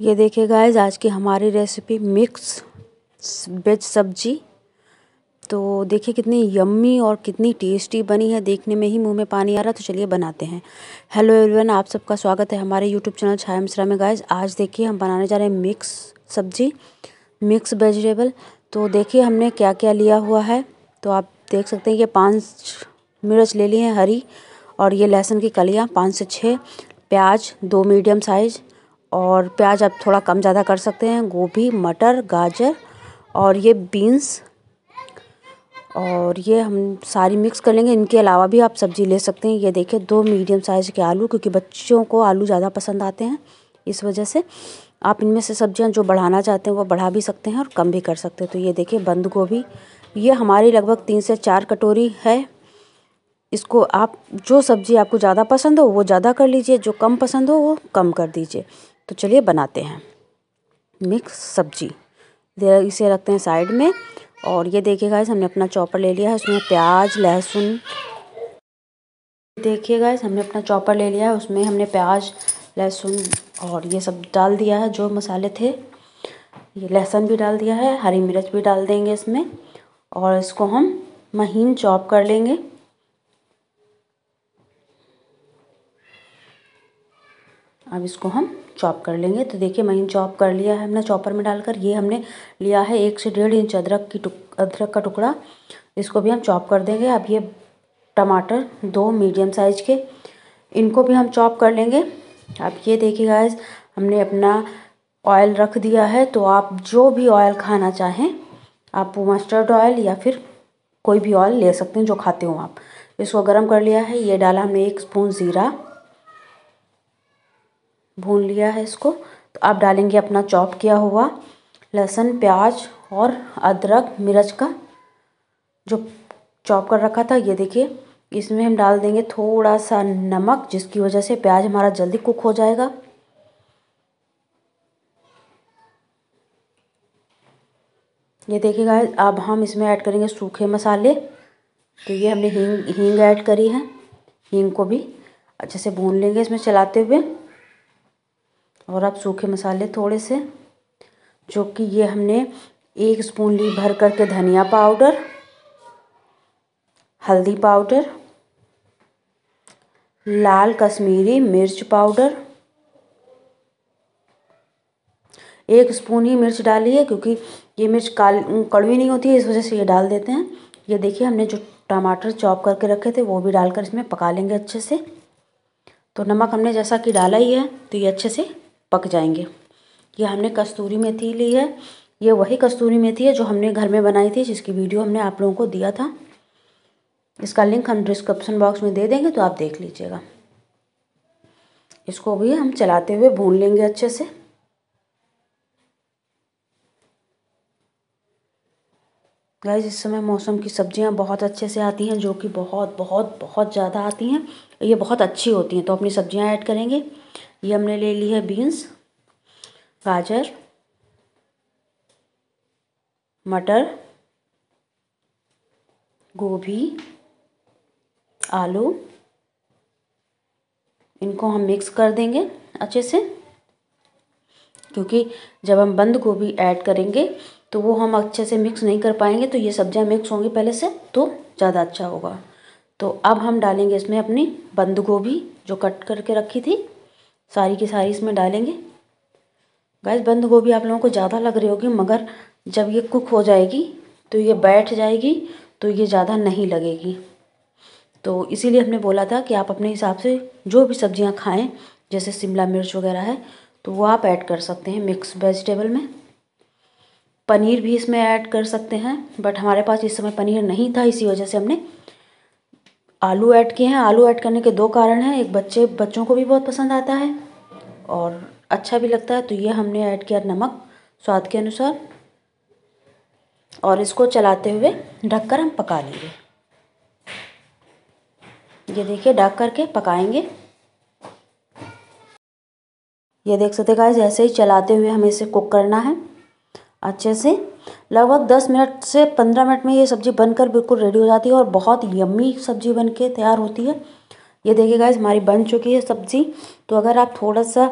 ये देखिए गाइज़ आज की हमारी रेसिपी मिक्स वेज सब्जी तो देखिए कितनी यम्मी और कितनी टेस्टी बनी है देखने में ही मुंह में पानी आ रहा तो चलिए बनाते हैं हेलो एवरीवन आप सबका स्वागत है हमारे यूट्यूब चैनल छाया मिश्रा में गाइज़ आज देखिए हम बनाने जा रहे हैं मिक्स सब्जी मिक्स वेजिटेबल तो देखिए हमने क्या क्या लिया हुआ है तो आप देख सकते हैं ये पाँच मिर्च ले ली हैं हरी और ये लहसुन की कलियाँ पाँच से छः प्याज दो मीडियम साइज़ और प्याज आप थोड़ा कम ज़्यादा कर सकते हैं गोभी मटर गाजर और ये बीन्स और ये हम सारी मिक्स कर लेंगे इनके अलावा भी आप सब्ज़ी ले सकते हैं ये देखिए दो मीडियम साइज़ के आलू क्योंकि बच्चों को आलू ज़्यादा पसंद आते हैं इस वजह से आप इनमें से सब्जियां जो बढ़ाना चाहते हैं वो बढ़ा भी सकते हैं और कम भी कर सकते हैं तो ये देखिए बंद गोभी ये हमारी लगभग तीन से चार कटोरी है इसको आप जो सब्ज़ी आपको ज़्यादा पसंद हो वो ज़्यादा कर लीजिए जो कम पसंद हो वो कम कर दीजिए तो चलिए बनाते हैं मिक्स सब्जी इसे रखते हैं साइड में और ये देखिएगा इस हमने अपना चॉपर ले लिया है उसमें प्याज लहसुन देखिएगा इस हमने अपना चॉपर ले लिया है उसमें हमने प्याज लहसुन और ये सब डाल दिया है जो मसाले थे ये लहसुन भी डाल दिया है हरी मिर्च भी डाल देंगे इसमें और इसको हम महीन चॉप कर लेंगे अब इसको हम चॉप कर लेंगे तो देखिए महीन चॉप कर लिया है हमने चॉपर में डालकर ये हमने लिया है एक से डेढ़ इंच अदरक की टुक अदरक का टुकड़ा इसको भी हम चॉप कर देंगे अब ये टमाटर दो मीडियम साइज के इनको भी हम चॉप कर लेंगे अब ये देखिए गाइस हमने अपना ऑयल रख दिया है तो आप जो भी ऑयल खाना चाहें आप मस्टर्ड ऑयल या फिर कोई भी ऑयल ले सकते हैं जो खाते हो आप इसको गर्म कर लिया है ये डाला हमने एक स्पून ज़ीरा भून लिया है इसको तो आप डालेंगे अपना चॉप किया हुआ लहसुन प्याज और अदरक मिर्च का जो चॉप कर रखा था ये देखिए इसमें हम डाल देंगे थोड़ा सा नमक जिसकी वजह से प्याज हमारा जल्दी कुक हो जाएगा ये देखिएगा अब हम इसमें ऐड करेंगे सूखे मसाले तो ये हमने हींग हींग ऐड करी है हींग को भी अच्छे से भून लेंगे इसमें चलाते हुए और अब सूखे मसाले थोड़े से जो कि ये हमने एक स्पून ली भर करके धनिया पाउडर हल्दी पाउडर लाल कश्मीरी मिर्च पाउडर एक स्पून ही मिर्च डाली है क्योंकि ये मिर्च काल कड़वी नहीं होती है इस वजह से ये डाल देते हैं ये देखिए हमने जो टमाटर चॉप करके रखे थे वो भी डालकर इसमें पका लेंगे अच्छे से तो नमक हमने जैसा कि डाला ही है तो ये अच्छे से पक जाएंगे ये हमने कस्तूरी मेथी ली है ये वही कस्तूरी मेथी है जो हमने घर में बनाई थी जिसकी वीडियो हमने आप लोगों को दिया था इसका लिंक हम डिस्क्रिप्शन बॉक्स में दे देंगे तो आप देख लीजिएगा इसको भी हम चलाते हुए भून लेंगे अच्छे से गाइज इस समय मौसम की सब्जियां बहुत अच्छे से आती हैं जो कि बहुत बहुत बहुत ज़्यादा आती हैं ये बहुत अच्छी होती हैं तो अपनी सब्जियां ऐड करेंगे ये हमने ले ली है बीन्स गाजर मटर गोभी आलू इनको हम मिक्स कर देंगे अच्छे से क्योंकि जब हम बंद गोभी ऐड करेंगे तो वो हम अच्छे से मिक्स नहीं कर पाएंगे तो ये सब्जियां मिक्स होंगी पहले से तो ज़्यादा अच्छा होगा तो अब हम डालेंगे इसमें अपनी बंद गोभी जो कट करके रखी थी सारी की सारी इसमें डालेंगे गैस बंद गोभी आप लोगों को ज़्यादा लग रही होगी मगर जब ये कुक हो जाएगी तो ये बैठ जाएगी तो ये ज़्यादा नहीं लगेगी तो इसीलिए हमने बोला था कि आप अपने हिसाब से जो भी सब्जियां खाएं जैसे शिमला मिर्च वगैरह है तो वो आप ऐड कर सकते हैं मिक्स वेजिटेबल में पनीर भी इसमें ऐड कर सकते हैं बट हमारे पास इस समय पनीर नहीं था इसी वजह से हमने आलू ऐड किए हैं आलू ऐड करने के दो कारण हैं एक बच्चे बच्चों को भी बहुत पसंद आता है और अच्छा भी लगता है तो ये हमने ऐड किया नमक स्वाद के अनुसार और इसको चलाते हुए ढककर हम पका लेंगे ये देखिए ढक करके पकाएंगे ये देख सकते गाइस ऐसे ही चलाते हुए हमें इसे कुक करना है अच्छे से लगभग दस मिनट से पंद्रह मिनट में ये सब्ज़ी बनकर बिल्कुल रेडी हो जाती है और बहुत यम्मी सब्ज़ी बन के तैयार होती है ये देखिए गाइस हमारी बन चुकी है सब्जी तो अगर आप थोड़ा सा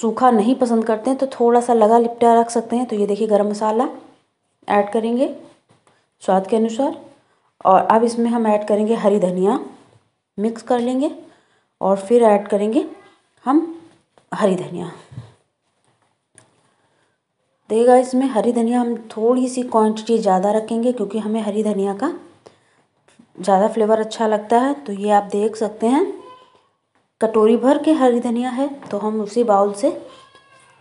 सूखा नहीं पसंद करते हैं तो थोड़ा सा लगा लिपटा रख सकते हैं तो ये देखिए गरम मसाला ऐड करेंगे स्वाद के अनुसार और अब इसमें हम ऐड करेंगे हरी धनिया मिक्स कर लेंगे और फिर ऐड करेंगे हम हरी धनिया देखिएगा इसमें हरी धनिया हम थोड़ी सी क्वांटिटी ज़्यादा रखेंगे क्योंकि हमें हरी धनिया का ज़्यादा फ्लेवर अच्छा लगता है तो ये आप देख सकते हैं कटोरी भर के हरी धनिया है तो हम उसी बाउल से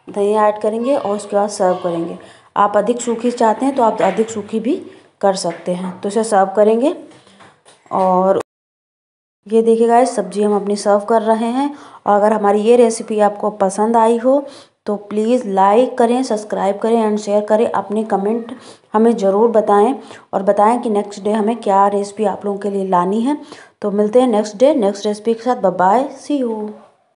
धनिया ऐड करेंगे और उसके बाद सर्व करेंगे आप अधिक सूखी चाहते हैं तो आप अधिक सूखी भी कर सकते हैं तो इसे सर्व करेंगे और ये देखिएगा सब्जी हम अपनी सर्व कर रहे हैं और अगर हमारी ये रेसिपी आपको पसंद आई हो तो प्लीज़ लाइक करें सब्सक्राइब करें एंड शेयर करें अपने कमेंट हमें ज़रूर बताएं और बताएं कि नेक्स्ट डे हमें क्या रेसिपी आप लोगों के लिए लानी है तो मिलते हैं नेक्स्ट डे नेक्स्ट रेसिपी के साथ बाय सी यू